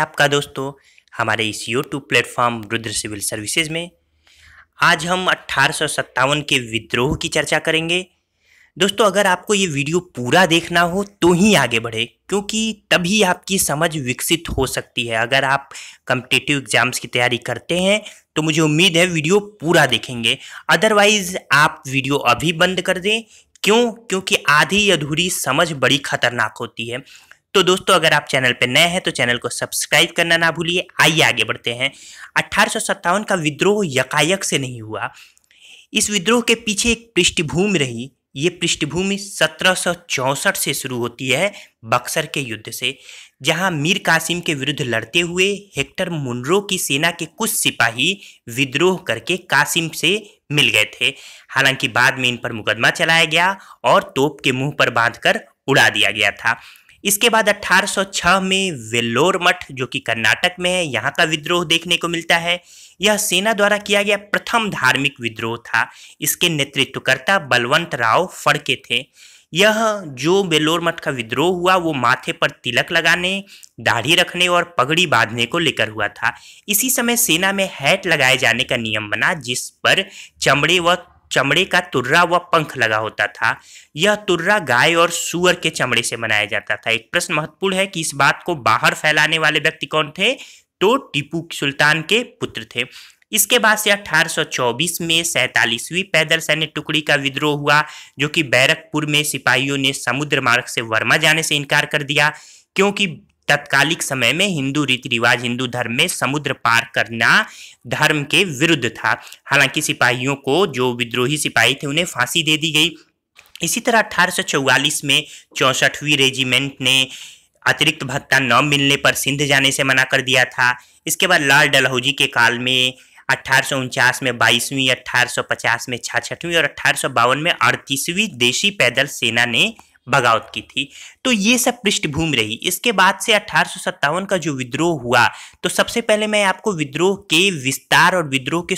आपका दोस्तों हमारे इस YouTube platform Rudra civil services में आज हम अट्ठारह के विद्रोह की चर्चा करेंगे दोस्तों अगर आपको ये वीडियो पूरा देखना हो तो ही आगे बढ़े क्योंकि तभी आपकी समझ विकसित हो सकती है अगर आप कम्पिटेटिव एग्जाम्स की तैयारी करते हैं तो मुझे उम्मीद है वीडियो पूरा देखेंगे अदरवाइज़ आप वीडियो अभी बंद कर दें क्यों क्योंकि आधी अधूरी समझ बड़ी खतरनाक होती है तो दोस्तों अगर आप चैनल पर नए हैं तो चैनल को सब्सक्राइब करना ना भूलिए आइए आगे बढ़ते हैं अट्ठारह का विद्रोह यकायक से नहीं हुआ इस विद्रोह के पीछे एक पृष्ठभूमि रही ये पृष्ठभूमि सत्रह से शुरू होती है बक्सर के युद्ध से जहां मीर कासिम के विरुद्ध लड़ते हुए हेक्टर मुनरो की सेना के कुछ सिपाही विद्रोह करके कासिम से मिल गए थे हालांकि बाद में इन पर मुकदमा चलाया गया और तोप के मुंह पर बांधकर उड़ा दिया गया था इसके बाद 1806 में वेल्लोर मठ जो कि कर्नाटक में है यहाँ का विद्रोह देखने को मिलता है यह सेना द्वारा किया गया प्रथम धार्मिक विद्रोह था इसके नेतृत्वकर्ता बलवंत राव फड़के थे यह जो बेलोर मठ का विद्रोह हुआ वो माथे पर तिलक लगाने दाढ़ी रखने और पगड़ी बांधने को लेकर हुआ था इसी समय सेना में हैट लगाए जाने का नियम बना जिस पर चमड़े व चमड़े का तुर्रा व पंख लगा होता था यह तुर्रा गाय और सुअर के चमड़े से बनाया जाता था एक प्रश्न महत्वपूर्ण है कि इस बात को बाहर फैलाने वाले व्यक्ति कौन थे तो टीपू सुल्तान के पुत्र थे इसके बाद से 1824 में सैतालीसवीं पैदल सैन्य टुकड़ी का विद्रोह हुआ जो कि बैरकपुर में सिपाहियों ने समुद्र मार्ग से वर्मा जाने से इनकार कर दिया क्योंकि तत्कालिक समय में हिंदू रीति रिवाज हिंदू धर्म में समुद्र पार करना धर्म के विरुद्ध था हालांकि सिपाहियों को जो विद्रोही सिपाही थे उन्हें फांसी दे दी गई इसी तरह चौवालीस में चौंसठवीं रेजिमेंट ने अतिरिक्त भत्ता न मिलने पर सिंध जाने से मना कर दिया था इसके बाद लाल डलहौजी के काल में अट्ठारह में बाईसवीं 1850 में छाछठवीं और अट्ठारह में अड़तीसवीं देशी पैदल सेना ने बगावत की थी तो ये सब पृष्ठभूमि रही इसके बाद से अठारह का जो विद्रोह हुआ तो सबसे पहले मैं आपको विद्रोह के विस्तार और विद्रोह के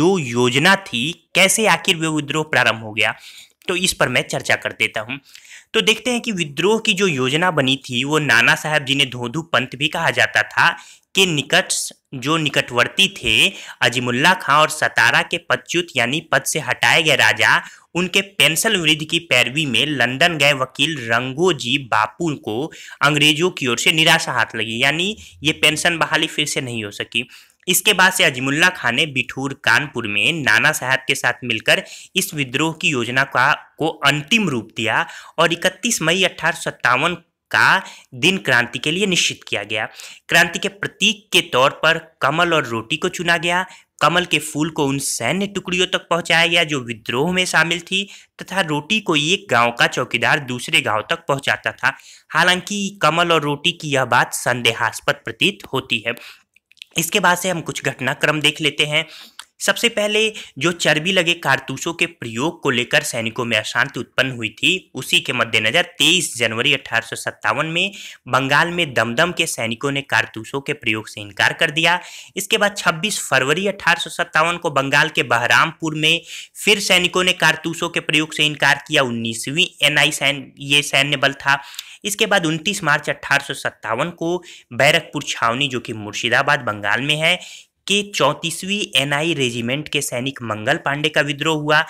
जो योजना थी कैसे आखिर वे विद्रोह प्रारंभ हो गया तो इस पर मैं चर्चा कर देता हूँ तो देखते हैं कि विद्रोह की जो योजना बनी थी वो नाना साहब जी ने धोधू पंथ भी कहा जाता था के निकट जो निकटवर्ती थे अजीमुल्ला खां और सतारा के पदच्युत यानी पद से हटाए गए राजा उनके पेंशन वृद्धि की पैरवी में लंदन गए वकील रंगोजी बापू को अंग्रेजों की ओर से निराशा हाथ लगी यानी ये पेंशन बहाली फिर से नहीं हो सकी इसके बाद से अजमुल्ला खान ने बिठूर कानपुर में नाना साहब के साथ मिलकर इस विद्रोह की योजना का को अंतिम रूप दिया और 31 मई अठारह का दिन क्रांति के लिए निश्चित किया गया क्रांति के प्रतीक के तौर पर कमल और रोटी को चुना गया कमल के फूल को उन सैन्य टुकड़ियों तक पहुंचाया गया जो विद्रोह में शामिल थी तथा रोटी को एक गांव का चौकीदार दूसरे गांव तक पहुंचाता था हालांकि कमल और रोटी की यह बात संदेहास्पद प्रतीत होती है इसके बाद से हम कुछ घटनाक्रम देख लेते हैं सबसे पहले जो चर्बी लगे कारतूसों के प्रयोग को लेकर सैनिकों में अशांति उत्पन्न हुई थी उसी के मद्देनज़र 23 जनवरी अठारह में बंगाल में दमदम के सैनिकों ने कारतूसों के प्रयोग से इनकार कर दिया इसके बाद 26 फरवरी अठारह को बंगाल के बहरामपुर में फिर सैनिकों ने कारतूसों के प्रयोग से इनकार किया उन्नीसवीं एन आई सैन ये सैन्य बल था इसके बाद 29 मार्च अठारह को बैरकपुर छावनी जो कि मुर्शिदाबाद बंगाल में है के चौंतीसवीं एनआई रेजिमेंट के सैनिक मंगल पांडे का विद्रोह हुआ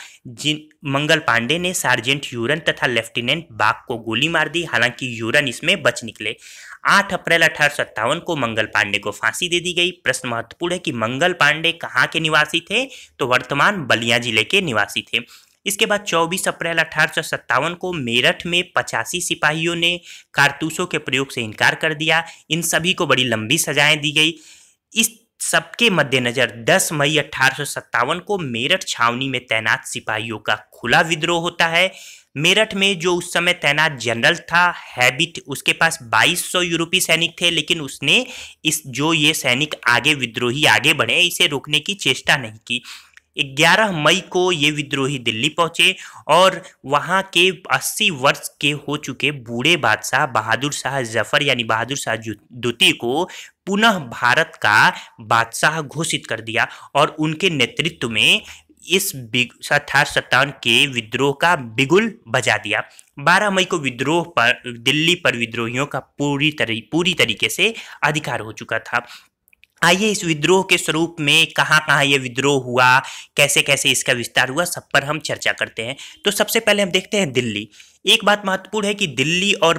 जिन मंगल पांडे ने सार्जेंट यूरन तथा लेफ्टिनेंट बाग को गोली मार दी हालांकि यूरन इसमें बच निकले 8 अप्रैल अठारह को मंगल पांडे को फांसी दे दी गई प्रश्न महत्वपूर्ण है कि मंगल पांडे कहाँ के निवासी थे तो वर्तमान बलिया जिले के निवासी थे इसके बाद 24 अप्रैल अठारह को मेरठ में पचासी सिपाहियों ने कारतूसों के प्रयोग से इनकार कर दिया इन सभी को बड़ी लंबी सजाएं दी गई इस सबके मद्देनज़र 10 मई अठारह को मेरठ छावनी में तैनात सिपाहियों का खुला विद्रोह होता है मेरठ में जो उस समय तैनात जनरल था हैबिट उसके पास 2200 यूरोपीय सैनिक थे लेकिन उसने इस जो ये सैनिक आगे विद्रोही आगे बढ़े इसे रोकने की चेष्टा नहीं की 11 मई को ये विद्रोही दिल्ली पहुंचे और वहाँ के 80 वर्ष के हो चुके बूढ़े बादशाह बहादुर शाह जफर यानी बहादुर शाह द्वितीय को पुनः भारत का बादशाह घोषित कर दिया और उनके नेतृत्व में इस अठारह सत्तावन के विद्रोह का बिगुल बजा दिया 12 मई को विद्रोह पर दिल्ली पर विद्रोहियों का पूरी तरी पूरी तरीके से अधिकार हो चुका था आइए इस विद्रोह के स्वरूप में कहाँ कहाँ ये विद्रोह हुआ कैसे कैसे इसका विस्तार हुआ सब पर हम चर्चा करते हैं तो सबसे पहले हम देखते हैं दिल्ली एक बात महत्वपूर्ण है कि दिल्ली और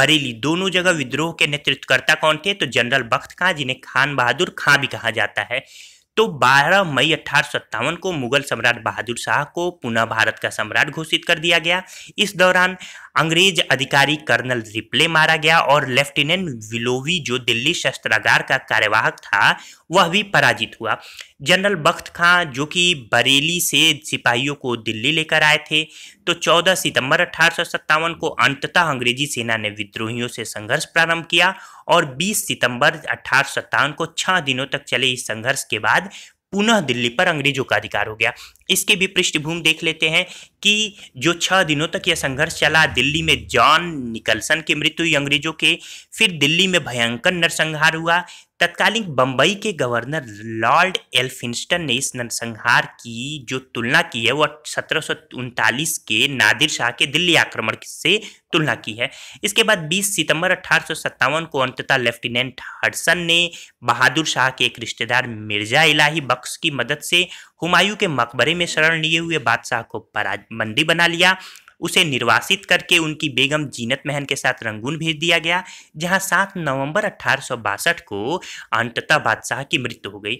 बरेली दोनों जगह विद्रोह के नेतृत्वकर्ता कौन थे तो जनरल बख्त खां जिन्हें खान बहादुर खां भी कहा जाता है तो 12 मई अठारह को मुगल सम्राट बहादुर शाह को पुनः भारत का सम्राट घोषित कर दिया गया इस दौरान अंग्रेज अधिकारी कर्नल रिप्ले मारा गया और लेफ्टिनेंट विलोवी जो दिल्ली शस्त्रागार का कार्यवाहक था वह भी पराजित हुआ जनरल बख्त खां जो कि बरेली से सिपाहियों को दिल्ली लेकर आए थे तो 14 सितंबर अठारह को अंततः अंग्रेजी सेना ने विद्रोहियों से संघर्ष प्रारंभ किया और 20 सितंबर अठारह को छः दिनों तक चले इस संघर्ष के बाद पुनः दिल्ली पर अंग्रेजों का अधिकार हो गया इसके भी पृष्ठभूमि देख लेते हैं कि जो छः दिनों तक यह संघर्ष चला दिल्ली में जॉन निकलसन की मृत्यु हुई अंग्रेजों के फिर दिल्ली में भयंकर नरसंहार हुआ तत्कालीन बम्बई के गवर्नर लॉर्ड एल्फिंस्टन ने इस नरसंहार की जो तुलना की है वह सत्रह के नादिर शाह के दिल्ली आक्रमण से तुलना की है इसके बाद 20 सितंबर अठारह को अंततः लेफ्टिनेंट हडसन ने बहादुर शाह के एक रिश्तेदार मिर्जा इलाही बख्श की मदद से हुमायूं के मकबरे में शरण लिए हुए बादशाह को बंदी बना लिया उसे निर्वासित करके उनकी बेगम जीनत महन के साथ रंगून भेज दिया गया जहां 7 नवंबर अठारह को अंततः बादशाह की मृत्यु हो गई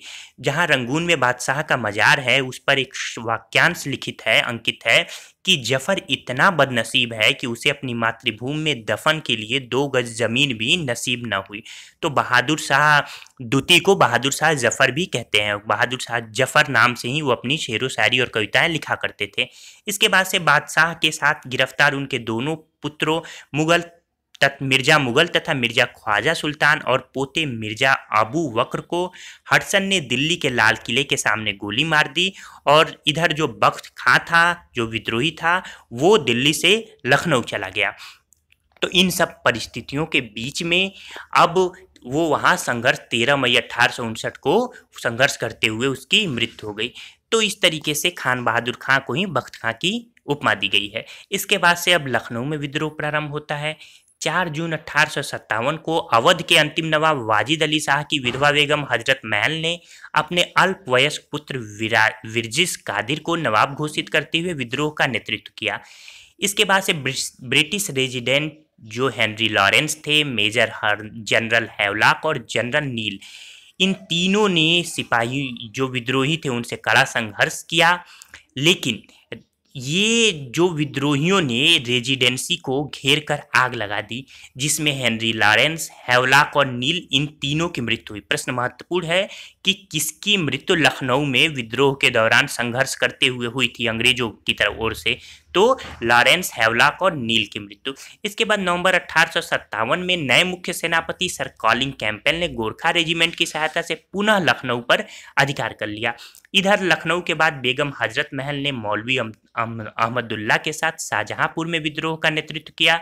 जहां रंगून में बादशाह का मजार है उस पर एक वाक्यांश लिखित है अंकित है कि जफर इतना बदनसीब है कि उसे अपनी मातृभूमि में दफन के लिए दो गज ज़मीन भी नसीब ना हुई तो बहादुर शाह दुती को बहादुर शाह जफ़र भी कहते हैं बहादुर शाह जफ़र नाम से ही वो अपनी शेर व शायरी और कविताएं लिखा करते थे इसके बाद से बादशाह के साथ गिरफ्तार उनके दोनों पुत्रों मुगल तथा मिर्जा मुगल तथा मिर्जा ख्वाजा सुल्तान और पोते मिर्जा अबू वक्र को हटसन ने दिल्ली के लाल किले के सामने गोली मार दी और इधर जो बख्त खां था जो विद्रोही था वो दिल्ली से लखनऊ चला गया तो इन सब परिस्थितियों के बीच में अब वो वहाँ संघर्ष तेरह मई अट्ठारह को संघर्ष करते हुए उसकी मृत्यु हो गई तो इस तरीके से खान बहादुर खां को ही बख्त खां की उपमा दी गई है इसके बाद से अब लखनऊ में विद्रोह प्रारंभ होता है चार जून अठारह को अवध के अंतिम नवाब वाजिद अली शाह की विधवा बेगम हजरत महल ने अपने अल्प वयस्क पुत्र विरजिस कादिर को नवाब घोषित करते हुए विद्रोह का नेतृत्व किया इसके बाद से ब्रिटिश रेजिडेंट जो हेनरी लॉरेंस थे मेजर हर जनरल हैवलाक और जनरल नील इन तीनों ने सिपाही जो विद्रोही थे उनसे कड़ा संघर्ष किया लेकिन ये जो विद्रोहियों ने रेजिडेंसी को घेर कर आग लगा दी जिसमें हेनरी लॉरेंस हैवलाक और नील इन तीनों की मृत्यु हुई प्रश्न महत्वपूर्ण है कि किसकी मृत्यु लखनऊ में विद्रोह के दौरान संघर्ष करते हुए हुई थी अंग्रेजों की तरफ ओर से तो लॉरेंस हैवलाक और नील की मृत्यु इसके बाद नवंबर अठारह में नए मुख्य सेनापति सर कॉलिंग कैंपेल ने गोरखा रेजिमेंट की सहायता से पुनः लखनऊ पर अधिकार कर लिया इधर लखनऊ के बाद बेगम हजरत महल ने मौलवी अहमदुल्ला के साथ शाहजहांपुर में विद्रोह का नेतृत्व किया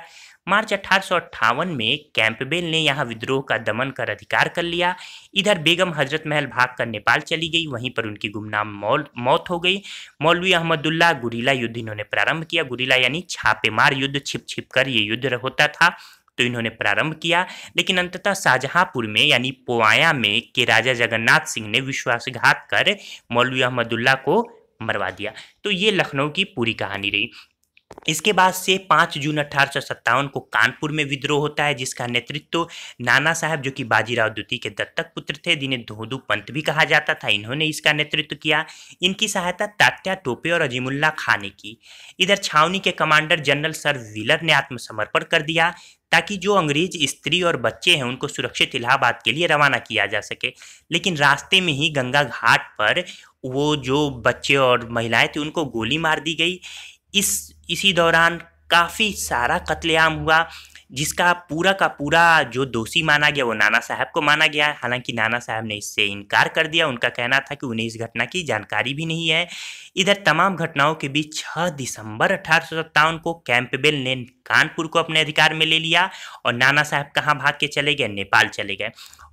मार्च अठारह में कैंपबेल ने यहाँ विद्रोह का दमन कर अधिकार कर लिया इधर बेगम हजरत महल भागकर नेपाल चली गई वहीं पर उनकी गुमनाम मौल मौत हो गई मौलवी अहमदुल्ला गुरीला युद्ध इन्होंने प्रारंभ किया गुरीला यानी छापेमार युद्ध छिप छिप कर ये युद्ध होता था तो इन्होंने प्रारंभ किया लेकिन अंततः शाहजहाँपुर में यानी पोआया में के राजा जगन्नाथ सिंह ने विश्वासघात कर मौलवी अहमदुल्ला को मरवा दिया तो ये लखनऊ की पूरी कहानी रही इसके बाद से पाँच जून अठारह को कानपुर में विद्रोह होता है जिसका नेतृत्व नाना साहब जो कि बाजीराव द्वितीय के दत्तक पुत्र थे जिन्हें धोदू पंत भी कहा जाता था इन्होंने इसका नेतृत्व किया इनकी सहायता तात्या टोपे और अजीमुल्ला खान ने की इधर छावनी के कमांडर जनरल सर विलर ने आत्मसमर्पण कर दिया ताकि जो अंग्रेज स्त्री और बच्चे हैं उनको सुरक्षित इलाहाबाद के लिए रवाना किया जा सके लेकिन रास्ते में ही गंगा घाट पर वो जो बच्चे और महिलाएं थी उनको गोली मार दी गई इस इसी दौरान काफ़ी सारा कत्लेआम हुआ जिसका पूरा का पूरा जो दोषी माना गया वो नाना साहब को माना गया हालांकि नाना साहब ने इससे इनकार कर दिया उनका कहना था कि उन्हें इस घटना की जानकारी भी नहीं है इधर तमाम घटनाओं के बीच 6 दिसंबर अठारह को कैंपबेल ने कानपुर को अपने अधिकार में ले लिया और नाना साहब कहाँ भाग के चले गए नेपाल चले गए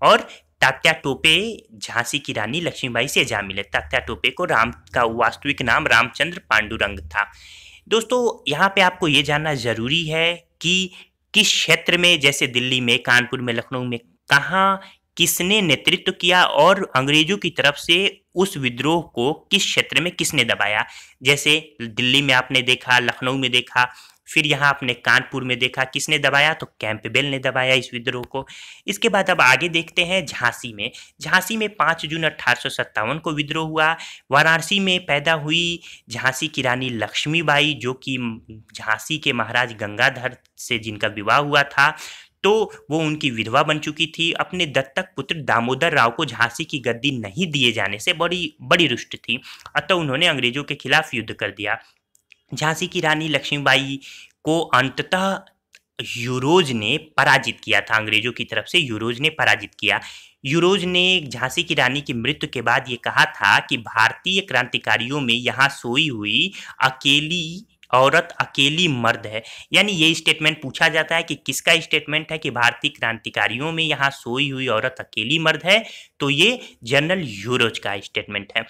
और तात्या टोपे झांसी की रानी लक्ष्मीबाई से जा मिले तात्या टोपे को राम का वास्तविक नाम रामचंद्र पांडुरंग था दोस्तों यहाँ पे आपको ये जानना ज़रूरी है कि किस क्षेत्र में जैसे दिल्ली में कानपुर में लखनऊ में कहाँ किसने नेतृत्व किया और अंग्रेजों की तरफ से उस विद्रोह को किस क्षेत्र में किसने दबाया जैसे दिल्ली में आपने देखा लखनऊ में देखा फिर यहाँ आपने कानपुर में देखा किसने दबाया तो कैंपबेल ने दबाया इस विद्रोह को इसके बाद अब आगे देखते हैं झांसी में झांसी में पाँच जून अट्ठारह को विद्रोह हुआ वाराणसी में पैदा हुई झांसी की रानी लक्ष्मीबाई जो कि झांसी के महाराज गंगाधर से जिनका विवाह हुआ था तो वो उनकी विधवा बन चुकी थी अपने दत्तक पुत्र दामोदर राव को झांसी की गद्दी नहीं दिए जाने से बड़ी बड़ी रुष्ट थी अतः उन्होंने अंग्रेजों के खिलाफ युद्ध कर दिया झांसी की रानी लक्ष्मीबाई को अंततः यूरोज ने पराजित किया था अंग्रेजों की तरफ से यूरोज ने पराजित किया यूरोज ने झांसी की रानी की मृत्यु के बाद ये कहा था कि भारतीय क्रांतिकारियों में यहाँ सोई हुई अकेली औरत अकेली मर्द है यानी ये स्टेटमेंट पूछा जाता है कि किसका स्टेटमेंट है कि भारतीय क्रांतिकारियों में यहाँ सोई हुई औरत अकेली मर्द है तो ये जनरल यूरोज का स्टेटमेंट है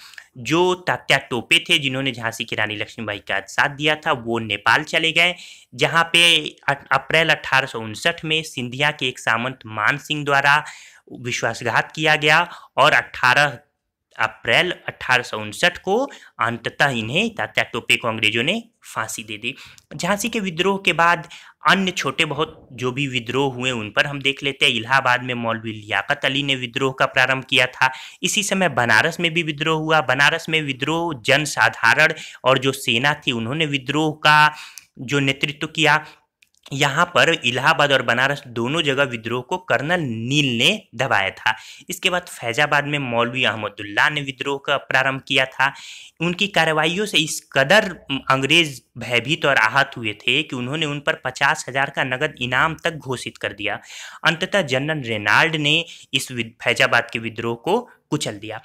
जो तात्या टोपे थे जिन्होंने झांसी की रानी लक्ष्मीबाई का साथ दिया था वो नेपाल चले गए जहाँ पे अप्रैल अठारह में सिंधिया के एक सामंत मान सिंह द्वारा विश्वासघात किया गया और अट्ठारह अप्रैल अठारह को अंततः इन्हें तात्या टोपे को अंग्रेजों ने फांसी दे दी झांसी के विद्रोह के बाद अन्य छोटे बहुत जो भी विद्रोह हुए उन पर हम देख लेते हैं इलाहाबाद में मौलवी लियाकत अली ने विद्रोह का प्रारंभ किया था इसी समय बनारस में भी विद्रोह हुआ बनारस में विद्रोह जनसाधारण और जो सेना थी उन्होंने विद्रोह का जो नेतृत्व किया यहाँ पर इलाहाबाद और बनारस दोनों जगह विद्रोह को कर्नल नील ने दबाया था इसके बाद फैजाबाद में मौलवी अहमदुल्ला ने विद्रोह का प्रारंभ किया था उनकी कार्रवाइयों से इस कदर अंग्रेज भयभीत और आहत हुए थे कि उन्होंने उन पर पचास हजार का नगद इनाम तक घोषित कर दिया अंततः जनरल रेनाल्ड ने इस फैजाबाद के विद्रोह को कुचल दिया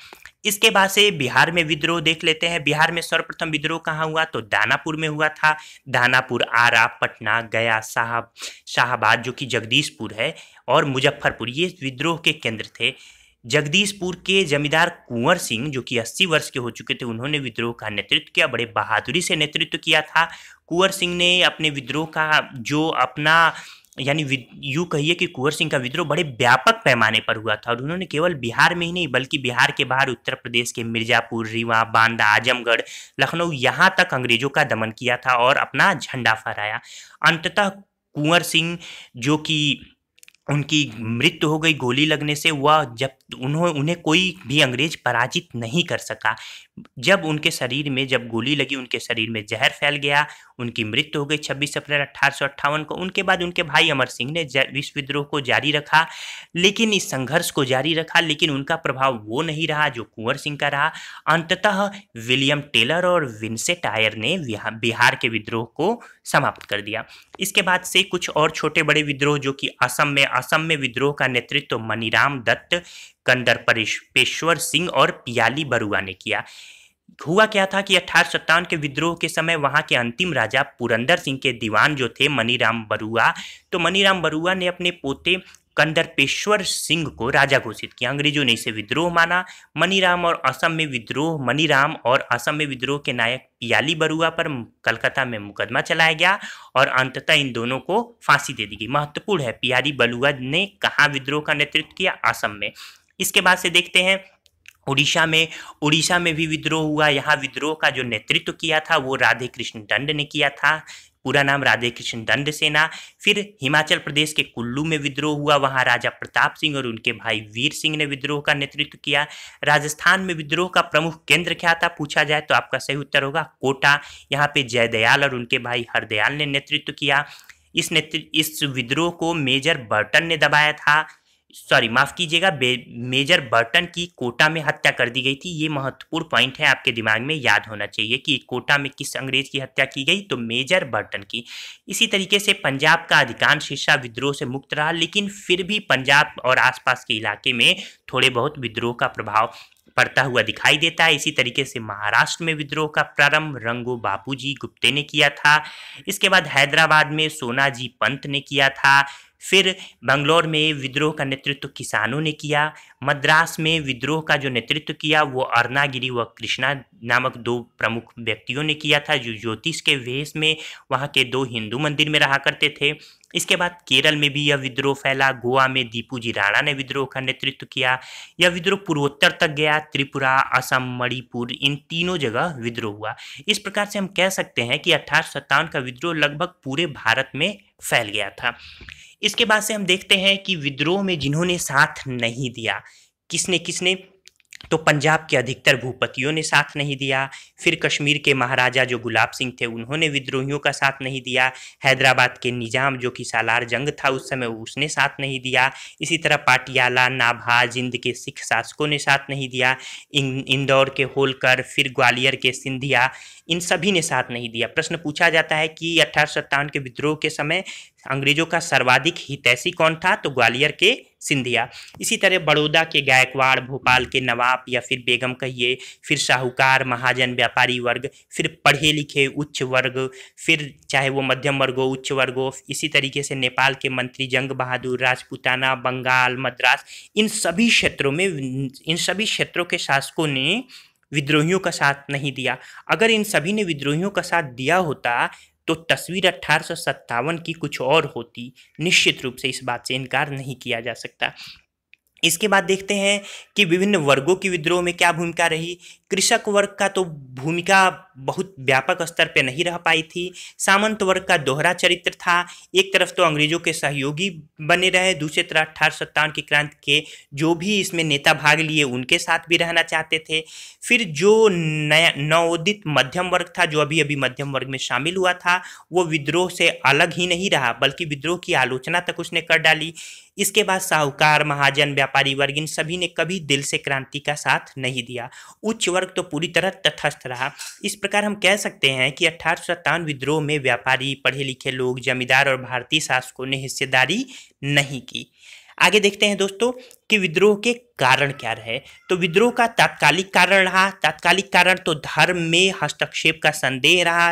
इसके बाद से बिहार में विद्रोह देख लेते हैं बिहार में सर्वप्रथम विद्रोह कहाँ हुआ तो दानापुर में हुआ था दानापुर आरा पटना गया साहब शाहबाद जो कि जगदीशपुर है और मुजफ्फरपुर ये विद्रोह के केंद्र थे जगदीशपुर के जमींदार कुंवर सिंह जो कि 80 वर्ष के हो चुके थे उन्होंने विद्रोह का नेतृत्व किया बड़े बहादुरी से नेतृत्व किया था कुंवर सिंह ने अपने विद्रोह का जो अपना यानी यूँ कहिए कि कुंवर सिंह का विद्रोह बड़े व्यापक पैमाने पर हुआ था और उन्होंने केवल बिहार में ही नहीं बल्कि बिहार के बाहर उत्तर प्रदेश के मिर्जापुर रीवा बांदा आजमगढ़ लखनऊ यहाँ तक अंग्रेजों का दमन किया था और अपना झंडा फहराया अंततः कुंवर सिंह जो कि उनकी मृत्यु हो गई गोली लगने से वह जब उन्हों उन्हें कोई भी अंग्रेज पराजित नहीं कर सका जब उनके शरीर में जब गोली लगी उनके शरीर में जहर फैल गया उनकी मृत्यु हो गई 26 अप्रैल अठारह को उनके बाद उनके भाई अमर सिंह ने विश्व विद्रोह को जारी रखा लेकिन इस संघर्ष को जारी रखा लेकिन उनका प्रभाव वो नहीं रहा जो कुंवर सिंह का रहा अंततः विलियम टेलर और विंसेट आयर ने बिहार के विद्रोह को समाप्त कर दिया इसके बाद से कुछ और छोटे बड़े विद्रोह जो कि असम में असम में विद्रोह का नेतृत्व मनीराम दत्त कंदर पेश्वर सिंह और पियाली बरुआ ने किया हुआ क्या था कि अठारह के विद्रोह के समय वहाँ के अंतिम राजा पुरंदर सिंह के दीवान जो थे मनीराम बरुआ तो मनीराम बरुआ ने अपने पोते कंदरपेश्वर सिंह को राजा घोषित किया अंग्रेजों ने इसे विद्रोह माना मनीराम और असम में विद्रोह मनीराम और असम में विद्रोह के नायक पियाली बरुआ पर कलकत्ता में मुकदमा चलाया गया और अंततः इन दोनों को फांसी दे दी गई महत्वपूर्ण है पियाली बलुआ ने कहाँ विद्रोह का नेतृत्व किया असम में इसके बाद से देखते हैं उड़ीसा में उड़ीसा में भी विद्रोह हुआ यहाँ विद्रोह का जो नेतृत्व किया था वो राधे कृष्ण दंड ने किया था पूरा नाम राधे कृष्ण दंड सेना फिर हिमाचल प्रदेश के कुल्लू में विद्रोह हुआ वहाँ राजा प्रताप सिंह और उनके भाई वीर सिंह ने विद्रोह का नेतृत्व किया राजस्थान में विद्रोह का प्रमुख केंद्र क्या था पूछा जाए तो आपका सही उत्तर होगा कोटा यहाँ पे जयदयाल और उनके भाई हरदयाल ने नेतृत्व किया इस नेतृत्व इस विद्रोह को मेजर बर्टन ने दबाया था सॉरी माफ़ कीजिएगा मेजर बर्टन की कोटा में हत्या कर दी गई थी ये महत्वपूर्ण पॉइंट है आपके दिमाग में याद होना चाहिए कि कोटा में किस अंग्रेज की हत्या की गई तो मेजर बर्टन की इसी तरीके से पंजाब का अधिकांश हिस्सा विद्रोह से मुक्त रहा लेकिन फिर भी पंजाब और आसपास के इलाके में थोड़े बहुत विद्रोह का प्रभाव पड़ता हुआ दिखाई देता है इसी तरीके से महाराष्ट्र में विद्रोह का प्रारंभ रंगो बापूजी गुप्ते ने किया था इसके बाद हैदराबाद में सोनाजी पंत ने किया था फिर बंगलोर में विद्रोह का नेतृत्व किसानों ने किया मद्रास में विद्रोह का जो नेतृत्व किया वो अरनागिरी व कृष्णा नामक दो प्रमुख व्यक्तियों ने किया था जो ज्योतिष के वेश में वहाँ के दो हिंदू मंदिर में रहा करते थे इसके बाद केरल में भी यह विद्रोह फैला गोवा में दीपू जी राणा ने विद्रोह का नेतृत्व किया यह विद्रोह पूर्वोत्तर तक गया त्रिपुरा असम मणिपुर इन तीनों जगह विद्रोह हुआ इस प्रकार से हम कह सकते हैं कि अठारह का विद्रोह लगभग पूरे भारत में फैल गया था इसके बाद से हम देखते हैं कि विद्रोह में जिन्होंने साथ नहीं दिया किसने किसने तो पंजाब के अधिकतर भूपतियों ने साथ नहीं दिया फिर कश्मीर के महाराजा जो गुलाब सिंह थे उन्होंने विद्रोहियों का साथ नहीं दिया हैदराबाद के निजाम जो कि सालार जंग था उस समय उसने साथ नहीं दिया इसी तरह पाटियाला नाभा जिंद के सिख शासकों ने साथ नहीं दिया इंदौर के होलकर फिर ग्वालियर के सिंधिया इन सभी ने साथ नहीं दिया प्रश्न पूछा जाता है कि अठारह के विद्रोह के समय अंग्रेजों का सर्वाधिक हितैषी कौन था तो ग्वालियर के सिंधिया इसी तरह बड़ौदा के गायकवाड़ भोपाल के नवाब या फिर बेगम कहिए फिर साहूकार महाजन व्यापारी वर्ग फिर पढ़े लिखे उच्च वर्ग फिर चाहे वो मध्यम वर्ग हो उच्च वर्ग हो इसी तरीके से नेपाल के मंत्री जंग बहादुर राजपूताना बंगाल मद्रास इन सभी क्षेत्रों में इन सभी क्षेत्रों के शासकों ने विद्रोहियों का साथ नहीं दिया अगर इन सभी ने विद्रोहियों का साथ दिया होता तो तस्वीर अट्ठारह की कुछ और होती निश्चित रूप से इस बात से इनकार नहीं किया जा सकता इसके बाद देखते हैं कि विभिन्न वर्गों की विद्रोह में क्या भूमिका रही कृषक वर्ग का तो भूमिका बहुत व्यापक स्तर पर नहीं रह पाई थी सामंत वर्ग का दोहरा चरित्र था एक तरफ तो अंग्रेजों के सहयोगी बने रहे दूसरी तरफ अठारह सत्तावन की क्रांति के जो भी इसमें नेता भाग लिए उनके साथ भी रहना चाहते थे फिर जो नया नवोदित मध्यम वर्ग था जो अभी अभी मध्यम वर्ग में शामिल हुआ था वो विद्रोह से अलग ही नहीं रहा बल्कि विद्रोह की आलोचना तक उसने कर डाली इसके बाद साहूकार महाजन व्यापारी वर्ग इन सभी ने कभी दिल से क्रांति का साथ नहीं दिया उच्च वर्ग तो पूरी तरह तथस्थ रहा इस प्रकार हम कह सकते हैं कि अठारह विद्रोह में व्यापारी पढ़े लिखे लोग जमींदार और भारतीय शासकों ने हिस्सेदारी नहीं की आगे देखते हैं दोस्तों कि विद्रोह के कारण क्या रहे तो विद्रोह का तात्कालिक कारण रहा तात्कालिक कारण तो धर्म में हस्तक्षेप का संदेह रहा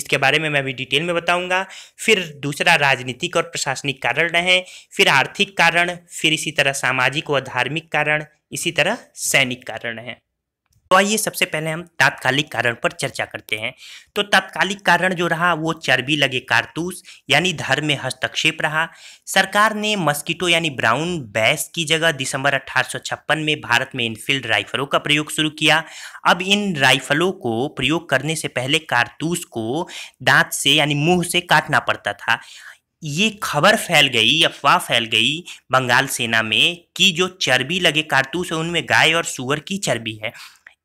इसके बारे में मैं भी डिटेल में बताऊंगा फिर दूसरा राजनीतिक और प्रशासनिक कारण रहे फिर आर्थिक कारण फिर इसी तरह सामाजिक व धार्मिक कारण इसी तरह सैनिक कारण हैं तो आइए सबसे पहले हम तात्कालिक कारण पर चर्चा करते हैं तो तात्कालिक कारण जो रहा वो चर्बी लगे कारतूस यानी धर्म में हस्तक्षेप रहा सरकार ने मस्कीटो यानी ब्राउन बैस की जगह दिसंबर अठारह में भारत में इनफील्ड राइफलों का प्रयोग शुरू किया अब इन राइफलों को प्रयोग करने से पहले कारतूस को दांत से यानी मुंह से काटना पड़ता था ये खबर फैल गई अफवाह फैल गई बंगाल सेना में कि जो चर्बी लगे कारतूस है उनमें गाय और सुअर की चर्बी है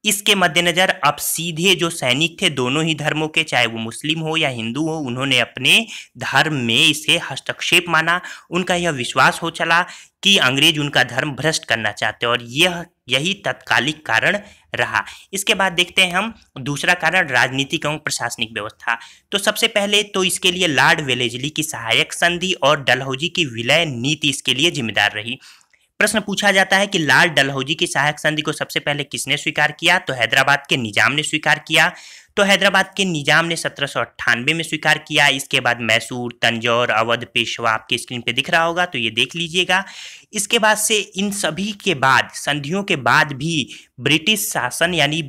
इसके मद्देनज़र अब सीधे जो सैनिक थे दोनों ही धर्मों के चाहे वो मुस्लिम हो या हिंदू हो उन्होंने अपने धर्म में इसे हस्तक्षेप माना उनका यह विश्वास हो चला कि अंग्रेज उनका धर्म भ्रष्ट करना चाहते और यह यही तत्कालिक कारण रहा इसके बाद देखते हैं हम दूसरा कारण राजनीतिक एवं प्रशासनिक व्यवस्था तो सबसे पहले तो इसके लिए लॉर्ड वेलेजली की सहायक संधि और डलहौजी की विलय नीति इसके लिए जिम्मेदार रही प्रश्न पूछा जाता है कि लाल डलहौजी की सहायक संधि को सबसे पहले किसने स्वीकार किया तो हैदराबाद के निजाम ने स्वीकार किया तो हैदराबाद के निजाम ने सत्रह में स्वीकार किया इसके बाद मैसूर तंजौर अवध पेशवा आपके स्क्रीन पे दिख रहा होगा तो ये देख लीजिएगा इसके बाद से इन सभी के बाद संधियों के बाद भी ब्रिटिश शासन यानी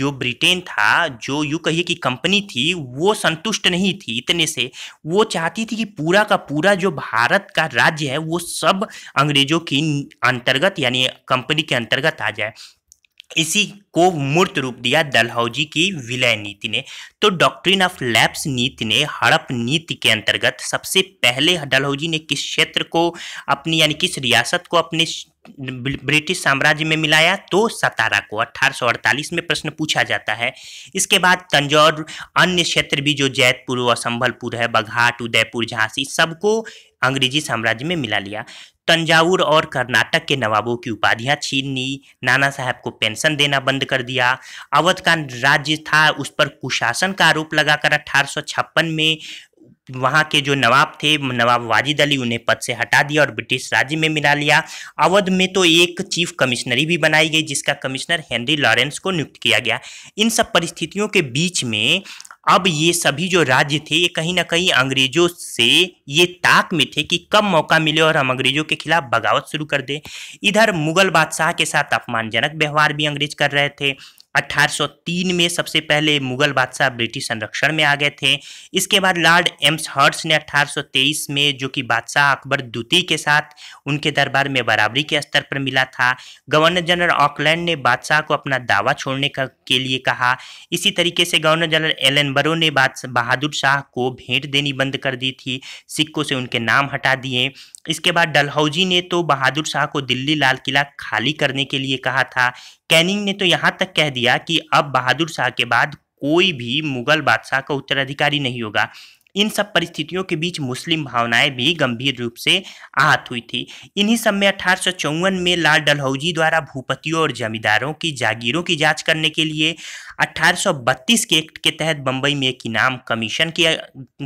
जो ब्रिटेन था जो यूँ कहिए कि कंपनी थी वो संतुष्ट नहीं थी इतने से वो चाहती थी कि पूरा का पूरा जो भारत का राज्य है वो सब अंग्रेजों की अंतर्गत यानी कंपनी के अंतर्गत आ जाए इसी को मूर्त रूप दिया दलहौजी की विलय नीति ने तो डॉक्ट्रिन ऑफ लैप्स नीति ने हड़प नीति के अंतर्गत सबसे पहले डलहौजी ने किस क्षेत्र को अपनी यानी किस रियासत को अपने ब्रिटिश साम्राज्य में मिलाया तो सतारा को 1848 में प्रश्न पूछा जाता है इसके बाद तंजौर अन्य क्षेत्र भी जो जैतपुर व संभलपुर है बघाट उदयपुर झांसी सबको अंग्रेजी साम्राज्य में मिला लिया तंजावुर और कर्नाटक के नवाबों की उपाधियां छीन ली नाना साहब को पेंशन देना बंद कर दिया अवध का राज्य था उस पर कुशासन का आरोप लगाकर अठारह में वहाँ के जो नवाब थे नवाब वाजिद अली उन्हें पद से हटा दिया और ब्रिटिश राज्य में मिला लिया अवध में तो एक चीफ कमिश्नरी भी बनाई गई जिसका कमिश्नर हेनरी लॉरेंस को नियुक्त किया गया इन सब परिस्थितियों के बीच में अब ये सभी जो राज्य थे ये कहीं ना कहीं अंग्रेजों से ये ताक में थे कि कब मौका मिले और हम अंग्रेजों के खिलाफ बगावत शुरू कर दें इधर मुगल बादशाह के साथ अपमानजनक व्यवहार भी अंग्रेज कर रहे थे 1803 में सबसे पहले मुगल बादशाह ब्रिटिश संरक्षण में आ गए थे इसके बाद लॉर्ड एम्स हर्ट्स ने 1823 में जो कि बादशाह अकबर द्वितीय के साथ उनके दरबार में बराबरी के स्तर पर मिला था गवर्नर जनरल ऑकलैंड ने बादशाह को अपना दावा छोड़ने का के लिए कहा इसी तरीके से गवर्नर जनरल एलन बरो ने बादशाह बहादुर शाह को भेंट देनी बंद कर दी थी सिक्कों से उनके नाम हटा दिए इसके बाद डलहौजी ने तो बहादुर शाह को दिल्ली लाल किला खाली करने के लिए कहा था कैनिंग ने तो यहाँ तक कह दिया कि अब बहादुर शाह के बाद कोई भी मुगल बादशाह का उत्तराधिकारी नहीं होगा इन सब परिस्थितियों के बीच मुस्लिम भावनाएं भी गंभीर रूप से आहत हुई थी इन्हीं सब में अठारह में लाल डलहौजी द्वारा भूपतियों और जमींदारों की जागीरों की जांच करने के लिए 1832 के एक्ट के तहत बम्बई में एक इनाम कमीशन की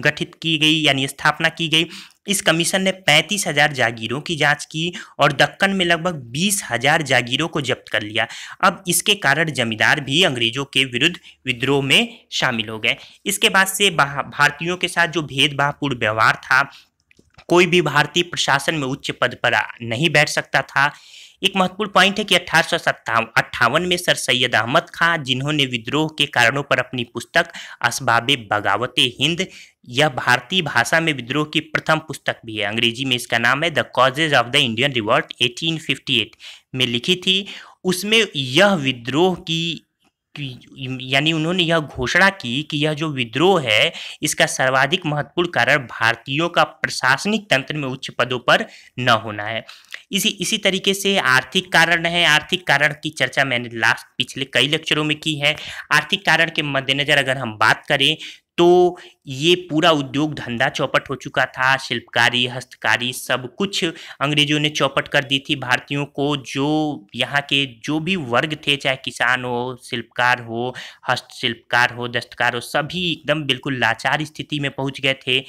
गठित की गई यानी स्थापना की गई इस कमीशन ने पैंतीस हजार जागीरों की जांच की और दक्कन में लगभग बीस हजार जागीरों को जब्त कर लिया अब इसके कारण जमींदार भी अंग्रेजों के विरुद्ध विद्रोह में शामिल हो गए इसके बाद से भारतीयों के साथ जो भेदभावपूर्ण व्यवहार था कोई भी भारतीय प्रशासन में उच्च पद पर नहीं बैठ सकता था एक महत्वपूर्ण पॉइंट है कि अठारह में सर सैयद अहमद खां जिन्होंने विद्रोह के कारणों पर अपनी पुस्तक असबाब बगावत हिंद यह भारतीय भाषा में विद्रोह की प्रथम पुस्तक भी है अंग्रेजी में इसका नाम है the causes of the Indian revolt 1858 में लिखी थी उसमें यह विद्रोह की यानी उन्होंने यह घोषणा की कि यह जो विद्रोह है इसका सर्वाधिक महत्वपूर्ण कारण भारतीयों का प्रशासनिक तंत्र में उच्च पदों पर न होना है इसी इसी तरीके से आर्थिक कारण है आर्थिक कारण की चर्चा मैंने लास्ट पिछले कई लेक्चरों में की है आर्थिक कारण के मद्देनज़र अगर हम बात करें तो ये पूरा उद्योग धंधा चौपट हो चुका था शिल्पकारी हस्तकारी सब कुछ अंग्रेजों ने चौपट कर दी थी भारतीयों को जो यहाँ के जो भी वर्ग थे चाहे किसान हो शिल्पकार हो हस्तशिल्पकार हो दस्तकार हो सभी एकदम बिल्कुल लाचार स्थिति में पहुँच गए थे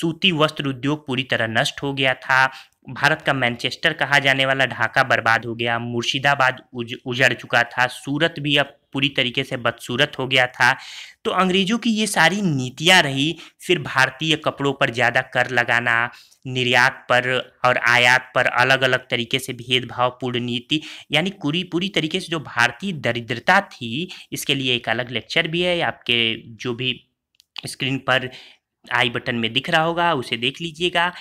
सूती वस्त्र उद्योग पूरी तरह नष्ट हो गया था भारत का मैनचेस्टर कहा जाने वाला ढाका बर्बाद हो गया मुर्शिदाबाद उज, उजड़ चुका था सूरत भी अब पूरी तरीके से बदसूरत हो गया था तो अंग्रेजों की ये सारी नीतियाँ रही फिर भारतीय कपड़ों पर ज़्यादा कर लगाना निर्यात पर और आयात पर अलग अलग तरीके से भेदभावपूर्ण नीति यानी पूरी पूरी तरीके से जो भारतीय दरिद्रता थी इसके लिए एक अलग लेक्चर भी है आपके जो भी स्क्रीन पर आई बटन में दिख रहा होगा उसे देख लीजिएगा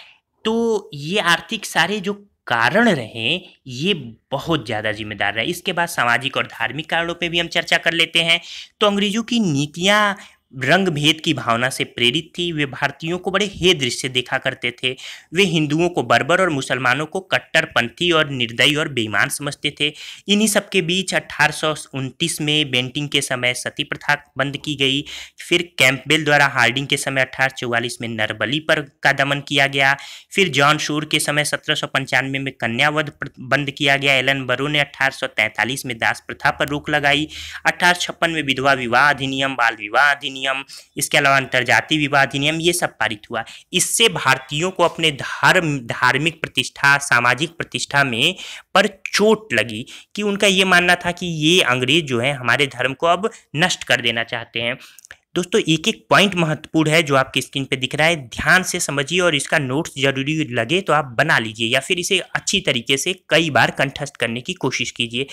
तो ये आर्थिक सारे जो कारण रहे ये बहुत ज़्यादा जिम्मेदार रहे इसके बाद सामाजिक और धार्मिक कारणों पे भी हम चर्चा कर लेते हैं तो अंग्रेज़ों की नीतियाँ रंग भेद की भावना से प्रेरित थी वे भारतीयों को बड़े हे दृश्य देखा करते थे वे हिंदुओं को बर्बर और मुसलमानों को कट्टरपंथी और निर्दयी और बेईमान समझते थे इन्हीं सब के बीच अट्ठारह में बेंटिंग के समय सती प्रथा बंद की गई फिर कैंपबेल द्वारा हार्डिंग के समय अट्ठारह में नरबली पर का दमन किया गया फिर जॉन शोर के समय सत्रह में कन्यावध बंद किया गया एलन बरो ने अठारह में दास प्रथा पर रोक लगाई अठारह में विधवा विवाह अधिनियम बाल विवाह अधिनियम अधिनियम इसके अलावा अंतर्जातीय विवाह अधिनियम ये सब पारित हुआ इससे भारतीयों को अपने धर्म धार्मिक प्रतिष्ठा सामाजिक प्रतिष्ठा में पर चोट लगी कि उनका ये मानना था कि ये अंग्रेज जो है हमारे धर्म को अब नष्ट कर देना चाहते हैं दोस्तों एक एक पॉइंट महत्वपूर्ण है जो आपके स्क्रीन पे दिख रहा है ध्यान से समझिए और इसका नोट्स जरूरी लगे तो आप बना लीजिए या फिर इसे अच्छी तरीके से कई बार कंठस्थ करने की कोशिश कीजिए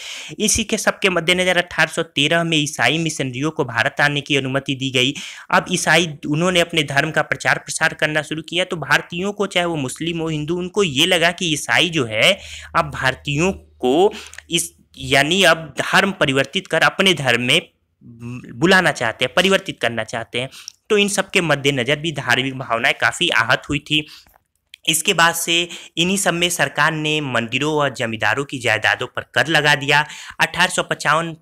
इसी के सबके मद्देनज़र तेरह में ईसाई मिशनरियों को भारत आने की अनुमति दी गई अब ईसाई उन्होंने अपने धर्म का प्रचार प्रसार करना शुरू किया तो भारतीयों को चाहे वो मुस्लिम हो हिंदू उनको ये लगा कि ईसाई जो है अब भारतीयों को इस यानी अब धर्म परिवर्तित कर अपने धर्म में बुलाना चाहते हैं परिवर्तित करना चाहते हैं तो इन सब के मद्देनज़र भी धार्मिक भावनाएं काफ़ी आहत हुई थी इसके बाद से इन्हीं सब में सरकार ने मंदिरों और जमींदारों की जायदादों पर कर लगा दिया अठारह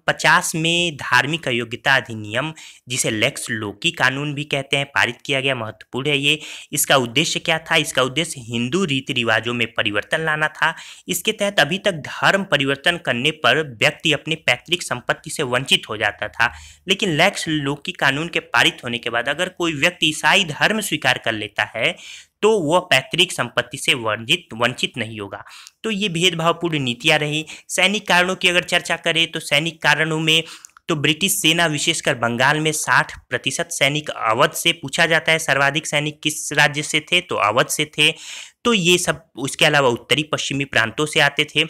पचास में धार्मिक अयोग्यता अधिनियम जिसे लेक्स लोकी कानून भी कहते हैं पारित किया गया महत्वपूर्ण है ये इसका उद्देश्य क्या था इसका उद्देश्य हिंदू रीति रिवाजों में परिवर्तन लाना था इसके तहत अभी तक धर्म परिवर्तन करने पर व्यक्ति अपने पैतृक संपत्ति से वंचित हो जाता था लेकिन लेक्स लोकी कानून के पारित होने के बाद अगर कोई व्यक्ति ईसाई धर्म स्वीकार कर लेता है तो वह पैतृक संपत्ति से वंचित वंचित नहीं होगा तो ये भेदभावपूर्ण नीतियाँ रही सैनिक कारणों की अगर चर्चा करें तो सैनिक कारणों में तो ब्रिटिश सेना विशेषकर बंगाल में 60 प्रतिशत सैनिक अवध से पूछा जाता है सर्वाधिक सैनिक किस राज्य से थे तो अवध से थे तो ये सब उसके अलावा उत्तरी पश्चिमी प्रांतों से आते थे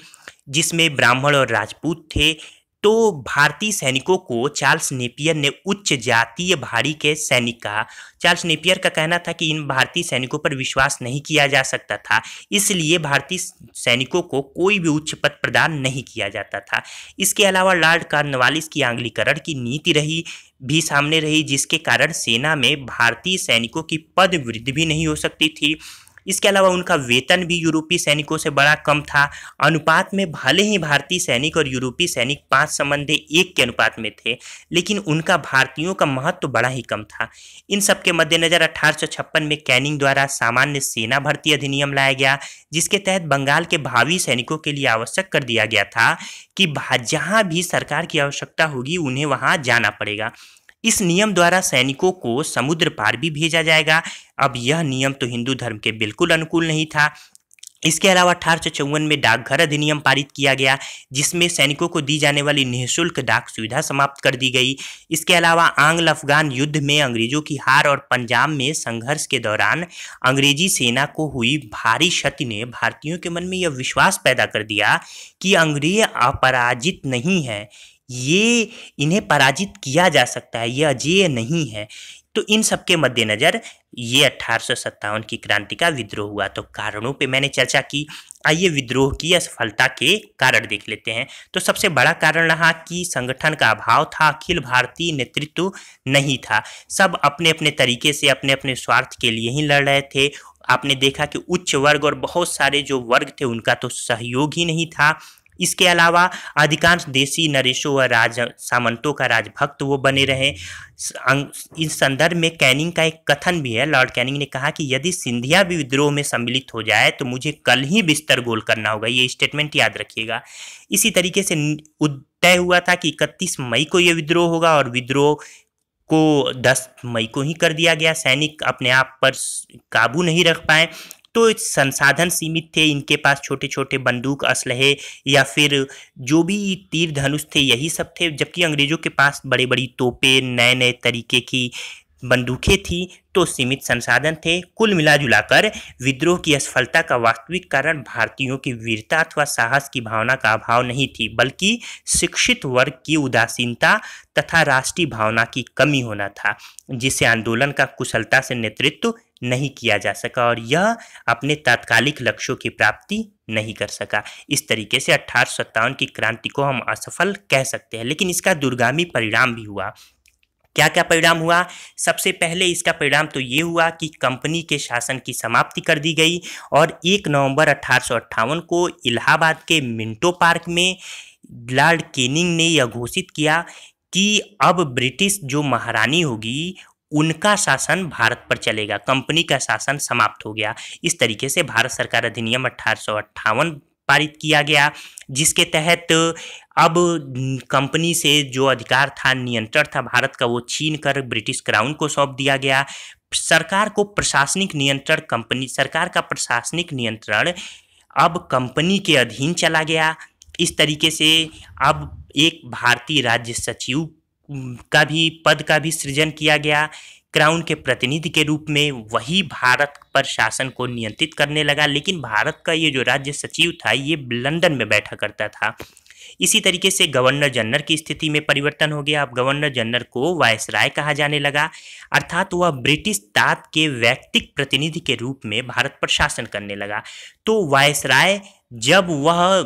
जिसमें ब्राह्मण और राजपूत थे तो भारतीय सैनिकों को चार्ल्स नेपियर ने उच्च जातीय भारी के सैनिक कहा चार्ल्स नेपियर का कहना था कि इन भारतीय सैनिकों पर विश्वास नहीं किया जा सकता था इसलिए भारतीय सैनिकों को कोई भी उच्च पद प्रदान नहीं किया जाता था इसके अलावा लॉर्ड कार्नवालिस की आंग्लीकरण की नीति रही भी सामने रही जिसके कारण सेना में भारतीय सैनिकों की पद वृद्धि भी नहीं हो सकती थी इसके अलावा उनका वेतन भी यूरोपीय सैनिकों से बड़ा कम था अनुपात में भले ही भारतीय सैनिक और यूरोपीय सैनिक पाँच संबंधे एक के अनुपात में थे लेकिन उनका भारतीयों का महत्व तो बड़ा ही कम था इन सब के मद्देनज़र अठारह में कैनिंग द्वारा सामान्य सेना भर्ती अधिनियम लाया गया जिसके तहत बंगाल के भावी सैनिकों के लिए आवश्यक कर दिया गया था कि जहाँ भी सरकार की आवश्यकता होगी उन्हें वहाँ जाना पड़ेगा इस नियम द्वारा सैनिकों को समुद्र पार भी भेजा जाएगा अब यह नियम तो हिंदू धर्म के बिल्कुल अनुकूल नहीं था इसके अलावा अठारह में डाकघर अधिनियम पारित किया गया जिसमें सैनिकों को दी जाने वाली निःशुल्क डाक सुविधा समाप्त कर दी गई इसके अलावा आंग्ल अफगान युद्ध में अंग्रेजों की हार और पंजाब में संघर्ष के दौरान अंग्रेजी सेना को हुई भारी क्षति ने भारतीयों के मन में यह विश्वास पैदा कर दिया कि अंग्रेज अपराजित नहीं है ये इन्हें पराजित किया जा सकता है ये अजेय नहीं है तो इन सब के मद्देनज़र ये अट्ठारह की क्रांति का विद्रोह हुआ तो कारणों पे मैंने चर्चा की आइए विद्रोह की असफलता के कारण देख लेते हैं तो सबसे बड़ा कारण रहा कि संगठन का अभाव था अखिल भारतीय नेतृत्व नहीं था सब अपने अपने तरीके से अपने अपने स्वार्थ के लिए ही लड़ रहे थे आपने देखा कि उच्च वर्ग और बहुत सारे जो वर्ग थे उनका तो सहयोग ही नहीं था इसके अलावा अधिकांश देशी नरेशों व राज सामंतों का राजभक्त वो बने रहे इस संदर्भ में कैनिंग का एक कथन भी है लॉर्ड कैनिंग ने कहा कि यदि सिंधिया भी विद्रोह में सम्मिलित हो जाए तो मुझे कल ही बिस्तर गोल करना होगा ये स्टेटमेंट याद रखिएगा इसी तरीके से तय हुआ था कि इकतीस मई को ये विद्रोह होगा और विद्रोह को 10 मई को ही कर दिया गया सैनिक अपने आप पर काबू नहीं रख पाए तो संसाधन सीमित थे इनके पास छोटे छोटे बंदूक असलहे या फिर जो भी तीर धनुष थे यही सब थे जबकि अंग्रेज़ों के पास बड़े बड़ी तोपे नए नए तरीके की बंदूकें थी तो सीमित संसाधन थे कुल मिला जुलाकर विद्रोह की असफलता का वास्तविक कारण भारतीयों की वीरता अथवा साहस की भावना का अभाव नहीं थी बल्कि शिक्षित वर्ग की उदासीनता तथा राष्ट्रीय भावना की कमी होना था जिसे आंदोलन का कुशलता से नेतृत्व नहीं किया जा सका और यह अपने तात्कालिक लक्ष्यों की प्राप्ति नहीं कर सका इस तरीके से अठारह की क्रांति को हम असफल कह सकते हैं लेकिन इसका दुर्गामी परिणाम भी हुआ क्या क्या परिणाम हुआ सबसे पहले इसका परिणाम तो ये हुआ कि कंपनी के शासन की समाप्ति कर दी गई और एक नवंबर अठारह को इलाहाबाद के मिंटो पार्क में लॉर्ड केनिंग ने यह घोषित किया कि अब ब्रिटिश जो महारानी होगी उनका शासन भारत पर चलेगा कंपनी का शासन समाप्त हो गया इस तरीके से भारत सरकार अधिनियम अठारह पारित किया गया जिसके तहत अब कंपनी से जो अधिकार था नियंत्रण था भारत का वो छीन कर ब्रिटिश क्राउन को सौंप दिया गया सरकार को प्रशासनिक नियंत्रण कंपनी सरकार का प्रशासनिक नियंत्रण अब कंपनी के अधीन चला गया इस तरीके से अब एक भारतीय राज्य सचिव का भी पद का भी सृजन किया गया क्राउन के प्रतिनिधि के रूप में वही भारत पर शासन को नियंत्रित करने लगा लेकिन भारत का ये जो राज्य सचिव था ये लंदन में बैठा करता था इसी तरीके से गवर्नर जनरल की स्थिति में परिवर्तन हो गया अब गवर्नर जनरल को वायस राय कहा जाने लगा अर्थात वह ब्रिटिश तात के व्यक्तिक प्रतिनिधि के रूप में भारत पर शासन करने लगा तो वायस राय जब वह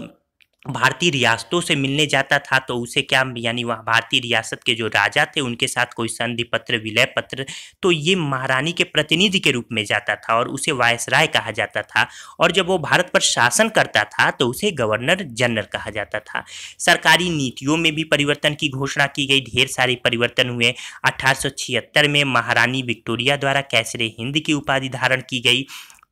भारतीय रियासतों से मिलने जाता था तो उसे क्या यानी वह भारतीय रियासत के जो राजा थे उनके साथ कोई संधि पत्र विलय पत्र तो ये महारानी के प्रतिनिधि के रूप में जाता था और उसे वायसराय कहा जाता था और जब वो भारत पर शासन करता था तो उसे गवर्नर जनरल कहा जाता था सरकारी नीतियों में भी परिवर्तन की घोषणा की गई ढेर सारे परिवर्तन हुए अठारह में महारानी विक्टोरिया द्वारा कैसरे हिंद की उपाधि धारण की गई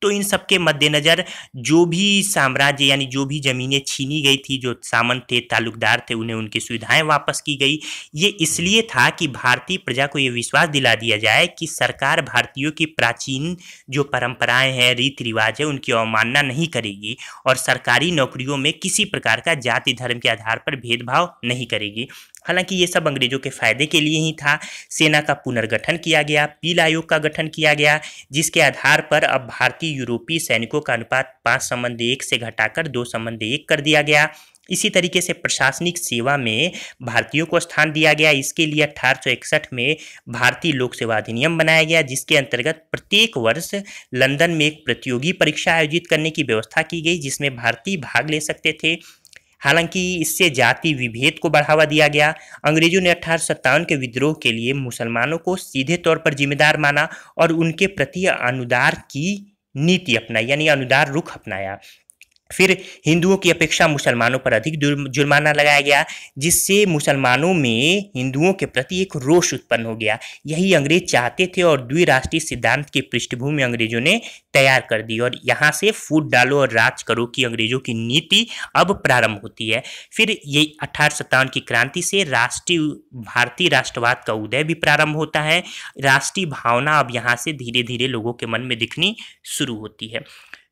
तो इन सब के मद्देनज़र जो भी साम्राज्य यानी जो भी ज़मीनें छीनी गई थी जो सामंत थे ताल्लुकदार थे उन्हें उनकी सुविधाएं वापस की गई ये इसलिए था कि भारतीय प्रजा को ये विश्वास दिला दिया जाए कि सरकार भारतीयों की प्राचीन जो परंपराएं हैं रीति रिवाज है उनकी अवमानना नहीं करेगी और सरकारी नौकरियों में किसी प्रकार का जाति धर्म के आधार पर भेदभाव नहीं करेगी हालांकि ये सब अंग्रेजों के फायदे के लिए ही था सेना का पुनर्गठन किया गया पील आयोग का गठन किया गया जिसके आधार पर अब भारतीय यूरोपीय सैनिकों का अनुपात पाँच संबंध एक से घटाकर दो संबंध एक कर दिया गया इसी तरीके से प्रशासनिक सेवा में भारतीयों को स्थान दिया गया इसके लिए अठारह में भारतीय लोक सेवा अधिनियम बनाया गया जिसके अंतर्गत प्रत्येक वर्ष लंदन में एक प्रतियोगी परीक्षा आयोजित करने की व्यवस्था की गई जिसमें भारतीय भाग ले सकते थे हालांकि इससे जाति विभेद को बढ़ावा दिया गया अंग्रेजों ने अठारह के विद्रोह के लिए मुसलमानों को सीधे तौर पर जिम्मेदार माना और उनके प्रति अनुदार की नीति अपनाई यानी अनुदार रुख अपनाया फिर हिंदुओं की अपेक्षा मुसलमानों पर अधिक जुर्माना लगाया गया जिससे मुसलमानों में हिंदुओं के प्रति एक रोष उत्पन्न हो गया यही अंग्रेज चाहते थे और द्विराष्ट्रीय सिद्धांत की पृष्ठभूमि अंग्रेजों ने तैयार कर दी और यहाँ से फूट डालो और राज करो की अंग्रेजों की नीति अब प्रारंभ होती है फिर ये अठारह की क्रांति से राष्ट्रीय भारतीय राष्ट्रवाद का उदय भी प्रारंभ होता है राष्ट्रीय भावना अब यहाँ से धीरे धीरे लोगों के मन में दिखनी शुरू होती है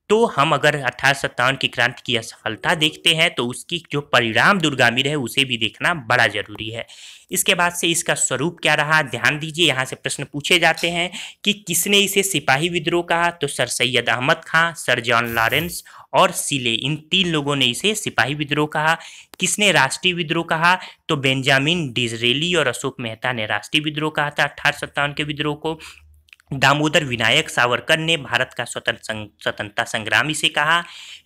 तो हम अगर अठारह सत्तावन की क्रांति की असफलता देखते हैं तो उसकी जो परिणाम दुर्गामी रहे उसे भी देखना बड़ा जरूरी है इसके बाद से इसका स्वरूप क्या रहा ध्यान दीजिए यहाँ से प्रश्न पूछे जाते हैं कि किसने इसे सिपाही विद्रोह कहा तो sir Syed Ahmad Khan sir John Lawrence और सिले इन तीन लोगों ने इसे सिपाही विद्रोह कहा किसने राष्ट्रीय विद्रोह कहा तो बेंजामिन डिजरेली और अशोक मेहता ने राष्ट्रीय विद्रोह कहा था अठारह सत्तावन के विद्रोह को दामोदर विनायक सावरकर ने भारत का स्वतंत्र स्वतंत्रता संग्राम इसे कहा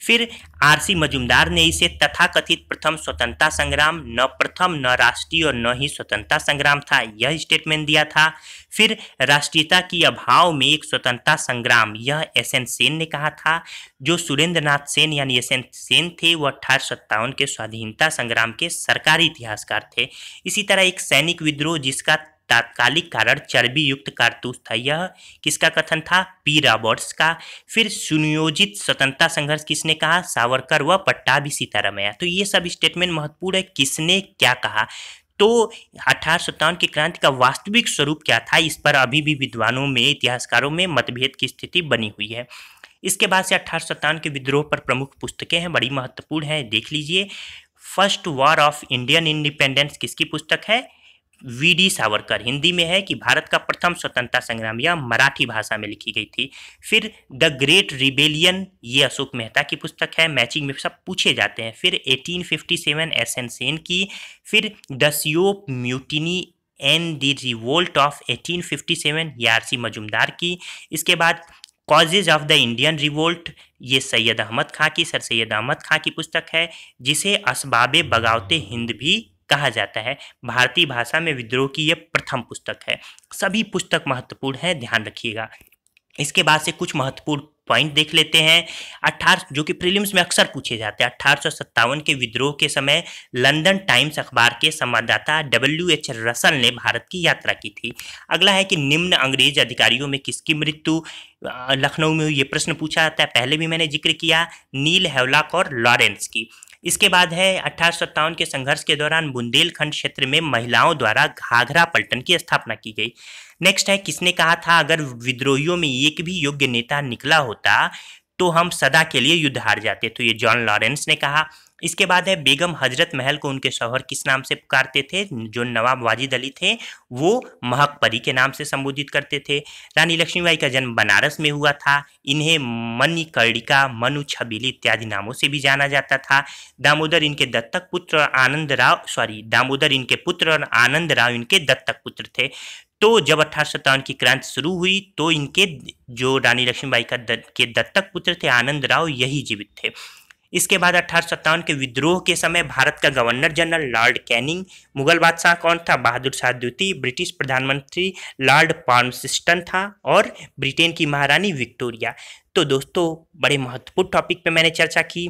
फिर आरसी मजुमदार ने इसे तथाकथित प्रथम स्वतंत्रता संग्राम न प्रथम न राष्ट्रीय और न ही स्वतंत्रता संग्राम था यह स्टेटमेंट दिया था फिर राष्ट्रीयता की अभाव में एक स्वतंत्रता संग्राम यह एस एन सेन ने कहा था जो सुरेंद्र नाथ सेन यानी एस एन सेन थे वह अठारह सत्तावन के स्वाधीनता संग्राम के सरकारी इतिहासकार थे इसी तरह एक सैनिक विद्रोह जिसका तात्कालिक कारण चर्बी युक्त कारतूस था यह किसका कथन था पी रॉबर्ट्स का फिर सुनियोजित स्वतंत्रता संघर्ष किसने कहा सावरकर व पट्टा भी सीतारामैया तो ये सब स्टेटमेंट महत्वपूर्ण है किसने क्या कहा तो अठारह की क्रांति का वास्तविक स्वरूप क्या था इस पर अभी भी विद्वानों में इतिहासकारों में मतभेद की स्थिति बनी हुई है इसके बाद से अठारह के विद्रोह पर प्रमुख पुस्तकें हैं बड़ी महत्वपूर्ण हैं देख लीजिए first war of Indian independence किसकी पुस्तक है वी डी सावरकर हिंदी में है कि भारत का प्रथम स्वतंत्रता संग्राम यह मराठी भाषा में लिखी गई थी फिर द ग्रेट रिबेलियन ये अशोक मेहता की पुस्तक है मैचिंग में सब पूछे जाते हैं फिर 1857 एस एन सेन की फिर the sepoy mutiny and the revolt of 1857 C Majumdar की इसके बाद causes of the Indian revolt ये सैयद अहमद खां की सर सैयद अहमद खां की पुस्तक है जिसे असबाब बगावते हिंद भी कहा जाता है भारतीय भाषा में विद्रोह की यह प्रथम पुस्तक है सभी पुस्तक महत्वपूर्ण है ध्यान रखिएगा इसके बाद से कुछ महत्वपूर्ण पॉइंट देख लेते हैं अट्ठारह जो कि प्रीलिम्स में अक्सर पूछे जाते हैं अट्ठारह के विद्रोह के समय लंदन टाइम्स अखबार के संवाददाता डब्ल्यू एच रसल ने भारत की यात्रा की थी अगला है कि निम्न अंग्रेज अधिकारियों में किसकी मृत्यु लखनऊ में ये प्रश्न पूछा जाता है पहले भी मैंने जिक्र किया नील हेवलाक और लॉरेंस की इसके बाद है अठारह के संघर्ष के दौरान बुंदेलखंड क्षेत्र में महिलाओं द्वारा घाघरा पलटन की स्थापना की गई नेक्स्ट है किसने कहा था अगर विद्रोहियों में एक भी योग्य नेता निकला होता तो हम सदा के लिए युद्ध हार जाते तो ये जॉन लॉरेंस ने कहा इसके बाद है बेगम हजरत महल को उनके शौहर किस नाम से पुकारते थे जो नवाब वाजिद अली थे वो महक परी के नाम से संबोधित करते थे रानी लक्ष्मीबाई का जन्म बनारस में हुआ था इन्हें मनिकर्णिका मनु छबीली इत्यादि नामों से भी जाना जाता था दामोदर इनके दत्तक पुत्र आनंद राव सॉरी दामोदर इनके पुत्र और आनंद राव इनके दत्तक पुत्र थे तो जब अठारह की क्रांति शुरू हुई तो इनके जो रानी लक्ष्मीबाई का के दत्तक पुत्र थे आनंद राव यही जीवित थे इसके बाद अठारह के विद्रोह के समय भारत का governor general lord Canning Mughal बादशाह कौन था बहादुर शाह द्वितीय ब्रिटिश प्रधानमंत्री लॉर्ड पार्मसिस्टन था और ब्रिटेन की महारानी विक्टोरिया तो दोस्तों बड़े महत्वपूर्ण टॉपिक पे मैंने चर्चा की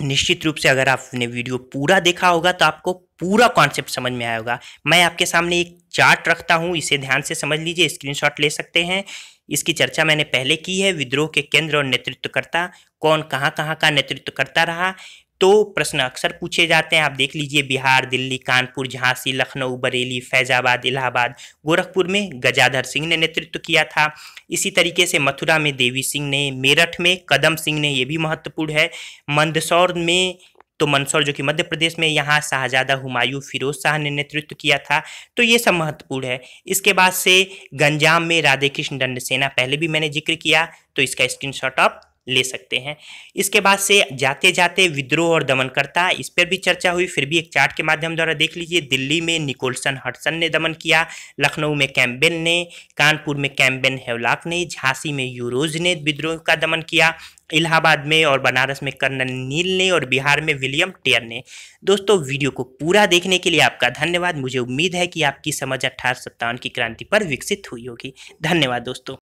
निश्चित रूप से अगर आपने वीडियो पूरा देखा होगा तो आपको पूरा कॉन्सेप्ट समझ में आया होगा मैं आपके सामने एक चार्ट रखता हूँ इसे ध्यान से समझ लीजिए स्क्रीन ले सकते हैं इसकी चर्चा मैंने पहले की है विद्रोह के केंद्र और नेतृत्वकर्ता कौन कहाँ कहाँ का नेतृत्व करता रहा तो प्रश्न अक्सर पूछे जाते हैं आप देख लीजिए बिहार दिल्ली कानपुर झांसी लखनऊ बरेली फैजाबाद इलाहाबाद गोरखपुर में गजाधर सिंह ने नेतृत्व किया था इसी तरीके से मथुरा में देवी सिंह ने मेरठ में कदम सिंह ने ये भी महत्वपूर्ण है मंदसौर में तो मंदसौर जो कि मध्य प्रदेश में यहाँ शाहजादा हुमायूं फिरोज शाह ने नेतृत्व किया था तो ये सब महत्वपूर्ण है इसके बाद से गंजाम में राधे कृष्ण दंड सेना पहले भी मैंने जिक्र किया तो इसका स्क्रीनशॉट आप ले सकते हैं इसके बाद से जाते जाते विद्रोह और दमनकर्ता इस पर भी चर्चा हुई फिर भी एक चार्ट के माध्यम द्वारा देख लीजिए दिल्ली में निकोलसन हटसन ने दमन किया लखनऊ में कैम्बेन ने कानपुर में कैम्बेन हेवलाक ने झांसी में यूरोज ने विद्रोह का दमन किया इलाहाबाद में और बनारस में कर्नल नील ने और बिहार में विलियम टेयर ने दोस्तों वीडियो को पूरा देखने के लिए आपका धन्यवाद मुझे उम्मीद है कि आपकी समझ अट्ठारह सत्तावन की क्रांति पर विकसित हुई होगी धन्यवाद दोस्तों